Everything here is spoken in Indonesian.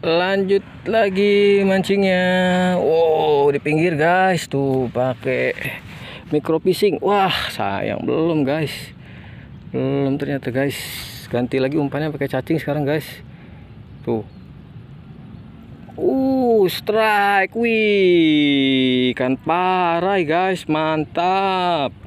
lanjut lagi mancingnya wow di pinggir guys tuh pakai mikro fishing wah sayang belum guys belum ternyata guys ganti lagi umpannya pakai cacing sekarang guys tuh uh strike wih kan parai guys mantap